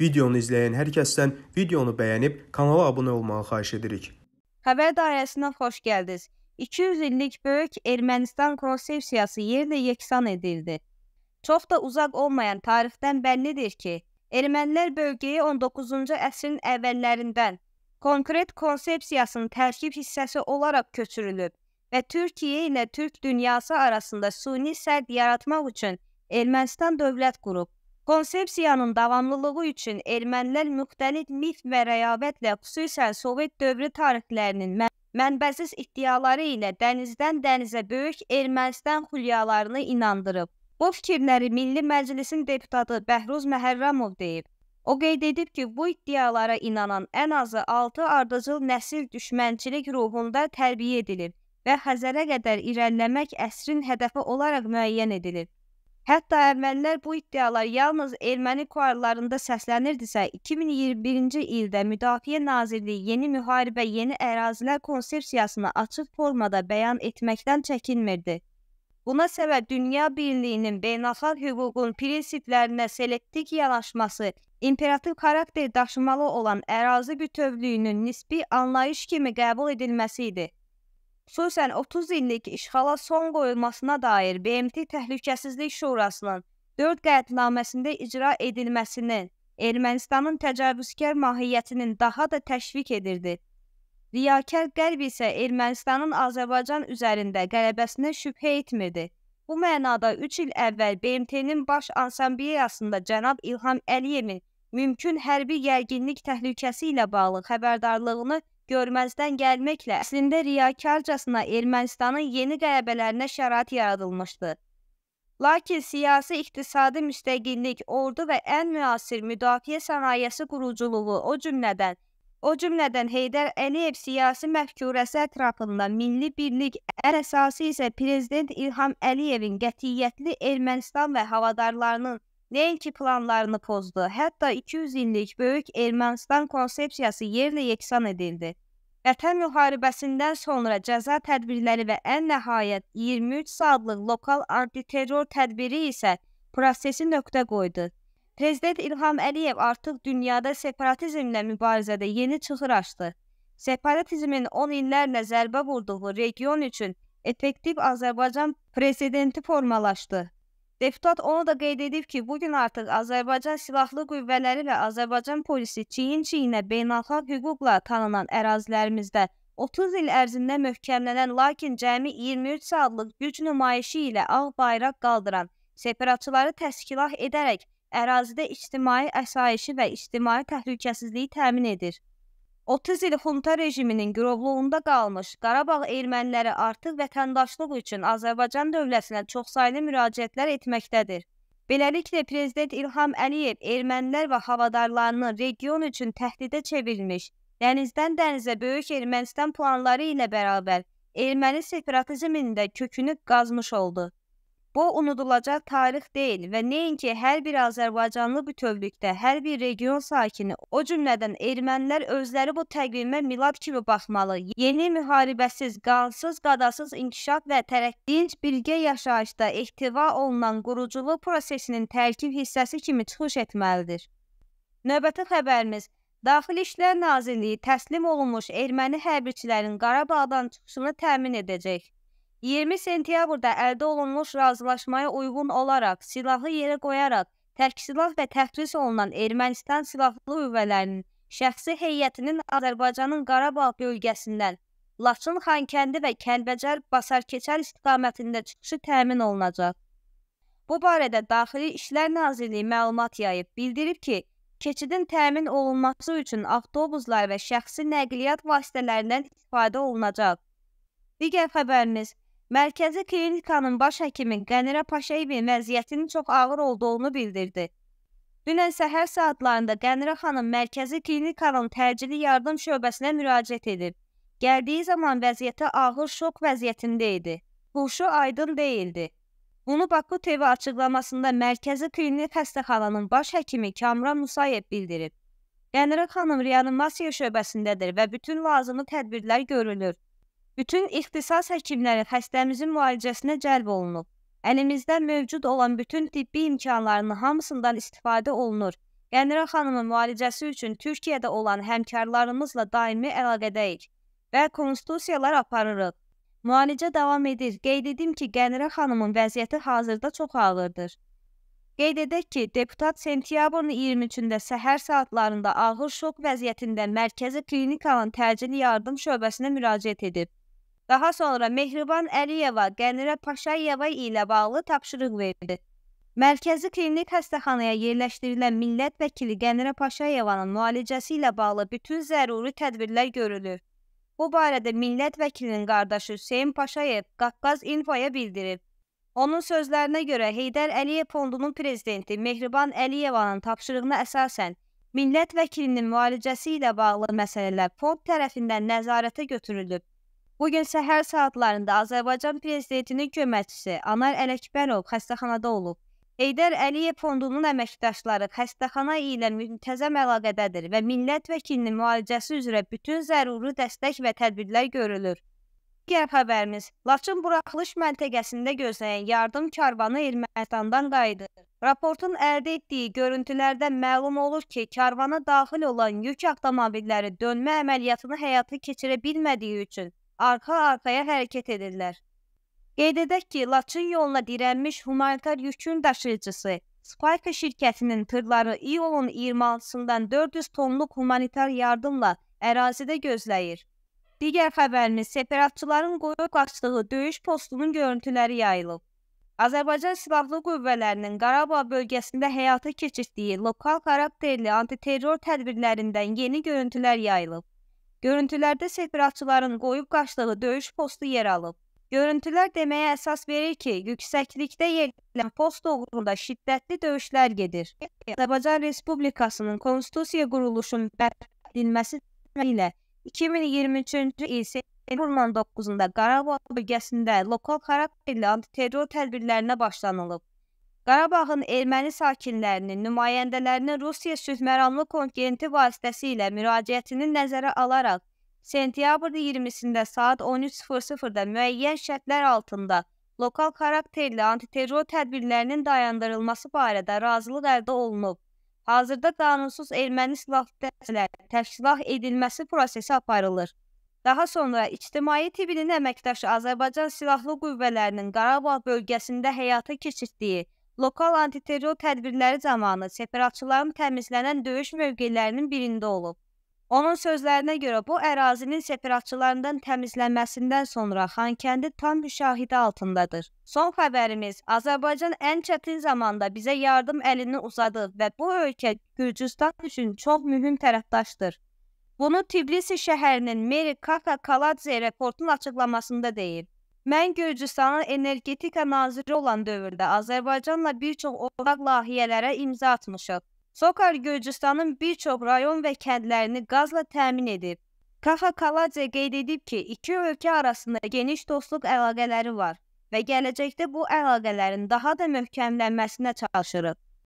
Videonu izləyən hər kəsdən videonu bəyənib kanala abunə olmağı xahiş edirik. Xəbər dairəsinə xoş gəldiniz. 200 illik böyük Ermənistan konsepsiyası yerlə yeksan edildi. Çox da uzaq olmayan tarixdən bəllidir ki, ermənilər bölgəyə 19-cu əsrin əvvəllərindən konkret konsepsiyasının tərkib hissəsi olaraq köçürülüb və Türkiyə ilə Türk dünyası arasında suni sədd yaratmaq üçün Ermənistan dövlət qurub. Konsepsiyanın davamlılığı üçün ermənilər müxtəlif mif və rəyavətlə, xüsusən Sovet dövrü tarixlərinin mən mənbəsiz iddiaları ilə dənizdən dənizə böyük Ermənistan xülyalarını inandırıb. Bu fikirləri Milli Məclisin deputatı Bəhruz Məhərrəmov deyib. O qeyd edib ki, bu iddialara inanan ən azı 6 ardıcıl nəsil düşmənçilik ruhunda tərbiyə edilib və Xəzərə qədər irəliləmək əsrin hədəfi olaraq müəyyən edilib. Hətta əvvəllər bu iddialar yalnız erməni kuarlarında səslənirdisə, 2021-ci ildə Müdafiə Nazirliyi yeni müharibə, yeni ərazilər konsepsiyasını açıq formada bəyan etməkdən çəkinmirdi. Buna səbəb dünya birliyinin beynəlxalq hüququn prinsiplərinə selektiv yanaşması, imperativ xarakter daşımalı olan ərazi bütövlüyünün nisbi anlayış kimi qəbul edilməsi idi xüsusən 30 illik işğala son qoyulmasına dair BMT Təhlükəsizlik Şurasının 4 qətnaməsində icra edilməsinin Ermənistanın təcavüzkar mahiyyətinin daha da təşviq edirdi. Riyakar Qərb isə Ermənistanın Azərbaycan üzərində qələbəsinə şübhə etmirdi. Bu mənada 3 il əvvəl BMT-nin baş ansambleyasında cənab İlham Əliyevin mümkün hərbi gərginlik təhlükəsi ilə bağlı xəbərdarlığını görməzdən gəlməklə əslində riyakarcasına Ermənistanın yeni qələbələrinə şərait yaradılmışdı. Lakin siyasi iqtisadi müstəqillik, ordu və ən müasir müdafiə sənayesi quruculuğu, o cümlədən o cümlədən Heydər Əliyev siyasi məfkurəsi ətrafında milli birlik, ən əsası isə prezident İlham Əliyevin qətiyyətli Ermənistan və havadarlarının Nəinki planlarını pozdu, hətta 200 illik böyük Ermənistan konsepsiyası yerlə yeksan edildi. Vətən müharibəsindən sonra cəza tədbirləri və ən nəhayət 23 saatlıq lokal antiterror tədbiri isə prosesi nöqtə qoydu. Prezident İlham Əliyev artıq dünyada separatizmlə mübarizədə yeni çıxır açdı. Separatizmin 10 illərlə zərbə vurduğu region üçün effektiv Azərbaycan prezidenti formalaşdı. Deputat onu da qeyd edib ki, bu gün artıq Azərbaycan Silahlı Qüvvələri və Azərbaycan polisi çiyin-çiyinə beynəlxalq hüquqla tanınan ərazilərimizdə 30 il ərzində möhkəmlənən, lakin cəmi 23 saatlıq güc nümayişi ilə ağ bayraq qaldıran, separatçıları təşkilah edərək ərazidə ictimai əsayişi və ictimai təhlükəsizliyi təmin edir. 30 il xunta rejiminin girovluğunda qalmış Qarabağ erməniləri artıq vətəndaşlıq üçün Azərbaycan dövlətinə çoxsaylı müraciətlər etməkdədir. Beləliklə prezident İlham Əliyev ermənilər və havadarlarını region üçün təhdidə çevirmiş, dənizdən dənizə böyük Ermənistan planları ilə bərabər erməni separatizminin də kökünü qazmış oldu. Bu unudulacaq tarix deyil və nəinki hər bir Azərbaycanlı bütövlükdə, hər bir region sakini, o cümlədən ermənilər özləri bu təqvimə milad kimi baxmalı. Yeni müharibəsiz, qansız, qadasız inkişaf və tərəqqinin birgə yaşayışda ehtiva olunan quruculuq prosesinin tərkib hissəsi kimi çıxış etməlidir. Növbəti xəbərimiz Daxili İşlər Nazirliyi təslim olunmuş erməni hərbçilərin Qarabağdan çıxışını təmin edəcək. 20 sentyabrda əldə olunmuş razılaşmaya uyğun olaraq silahı yerə qoyaraq tərk silah və təxris olunan Ermənistan silahlı qüvvələrinin şəxsi heyətinin Azərbaycanın Qarabağ bölgəsindən Laçın, Xankəndi və Kəlbəcər Basarkeçər istiqamətində çıxışı təmin olunacaq. Bu barədə Daxili İşlər Nazirliyi məlumat yayıb, bildirib ki, keçidin təmin olunması üçün avtobuslar və şəxsi nəqliyyat vasitələrindən istifadə olunacaq. Digər xəbərimiz Mərkəzi klinikanın baş həkimi Qənirə Paşayevin vəziyyətinin çox ağır olduğunu bildirdi. Dünən səhər saatlarında Qənirə xanım Mərkəzi klinikanın təcili yardım şöbəsinə müraciət edib. Gəldiyi zaman vəziyyəti ağır şok vəziyyətində idi. Huşu aydın deyildi. Bunu Baku TV açıqlamasında Mərkəzi Klinik Xəstəxananın baş həkimi Kamran Musayev bildirib. Qənirə xanım reanimasiya şöbəsindədir və bütün lazımi tədbirlər görülür. Bütün ixtisas həkimləri xəstəmizin müalicəsinə cəlb olunub. Əlimizdə mövcud olan bütün tibbi imkanların hamısından istifadə olunur. Qənirə xanımın müalicəsi üçün Türkiyədə olan həmkarlarımızla daimi əlaqədəyik və konstitusiyalar aparırıq. Müalicə davam edir. Qeyd edim ki, Qənirə xanımın vəziyyəti hazırda çox ağırdır. Qeyd edək ki, deputat sentyabrın 23-də səhər saatlarında ağır şok vəziyyətində mərkəzi klinikanın təcili yardım şöbəsinə müraciət edib. Daha sonra Mehriban Əliyeva Qənirə Paşayeva ilə bağlı tapşırıq verdi. Mərkəzi Klinik Xəstəxanaya yerləşdirilən millət vəkili Qənirə Paşayevanın müalicəsi ilə bağlı bütün zəruri tədbirlər görülür. Bu barədə millət vəkilinin qardaşı Hüseyn Paşayev Qafqaz İnfoya bildirib. Onun sözlərinə görə Heydər Əliyev fondunun prezidenti Mehriban Əliyevanın tapşırığına əsasən millət vəkilinin müalicəsi ilə bağlı məsələlər fond tərəfindən nəzarətə götürülüb. Bu gün səhər saatlarında Azərbaycan prezidentinin köməkçisi Anar Ələkbərov xəstəxanada olub. Heydər Əliyev fondunun əməkdaşları xəstəxana ilə müntəzəm əlaqədədir və millət vəkilinin müalicəsi üzrə bütün zəruri dəstək və tədbirlər görülür. Digər xəbərimiz: Laçın buraxılış məntəqəsində gözləyən yardım karvanı Ermənistandan qayıdır. Raportun əldə etdiyi görüntülərdən məlum olur ki, karvana daxil olan yük avtomobilləri dönmə əməliyyatını həyata keçirə bilmədiyi üçün arxa-arxaya hərəkət edirlər. Qeyd edək ki, Laçın yoluna dirənmiş humanitar yükün daşıyıcısı Spayka şirkətinin tırları iyulun 26-dan 400 tonluq humanitar yardımla ərazidə gözləyir. Digər xəbərimiz separatçıların qoyuq açdığı döyüş postunun görüntüləri yayılıb. Azərbaycan Silahlı Qüvvələrinin Qarabağ bölgəsində həyata keçirdiyi lokal xarakterli antiterror tədbirlərindən yeni görüntülər yayılıb. Görüntülərdə separatçıların qoyub qaçdığı döyüş postu yer alıb. Görüntülər deməyə əsas verir ki, yüksəklikdə yerləşən post uğrunda şiddətli döyüşlər gedir. Azərbaycan Respublikasının Konstitusiya quruluşunun bərpədilməsi ilə 2023-cü il sentyabr 9-da Qarabağ bölgəsində lokal xarakterli antiterror tədbirlərinə başlanılıb. Qarabağın erməni sakinlərinin nümayəndələrinə Rusiya sülhməramlı kontingenti vasitəsilə müraciətini nəzərə alaraq sentyabrın 20-sində saat 13:00-da müəyyən şərtlər altında lokal xarakterli antiterror tədbirlərinin dayandırılması barədə razılıq əldə olunub. Hazırda qanunsuz erməni silahlı dəstələrinin təşkilah edilməsi prosesi aparılır. Daha sonra ictimai tibinin əməkdaşı Azərbaycan Silahlı Qüvvələrinin Qarabağ bölgəsində həyata keçirtdiyi lokal antiterror tədbirləri zamanı separatçıların təmizlənən döyüş mövqelərinin birində olub. Onun sözlərinə görə bu ərazinin separatçılarından təmizlənməsindən sonra Xankəndi tam müşahidə altındadır. Son xəbərimiz Azərbaycan ən çətin zamanda bizə yardım əlini uzadı və bu ölkə Gürcüstan üçün çox mühüm tərəfdaşdır. Bunu Tbilisi şəhərinin Meri Kaka Kaladze reportun açıqlamasında deyib. Mən Gürcüstanın energetika naziri olan dövrdə Azərbaycanla bir çox ortaq layihələrə imza atmışıq. Sokar Gürcüstanın bir çox rayon və kəndlərini qazla təmin edib. Kaxa Kaladze qeyd edib ki, iki ölkə arasında geniş dostluq əlaqələri var və gələcəkdə bu əlaqələrin daha da möhkəmlənməsinə çalışırıq.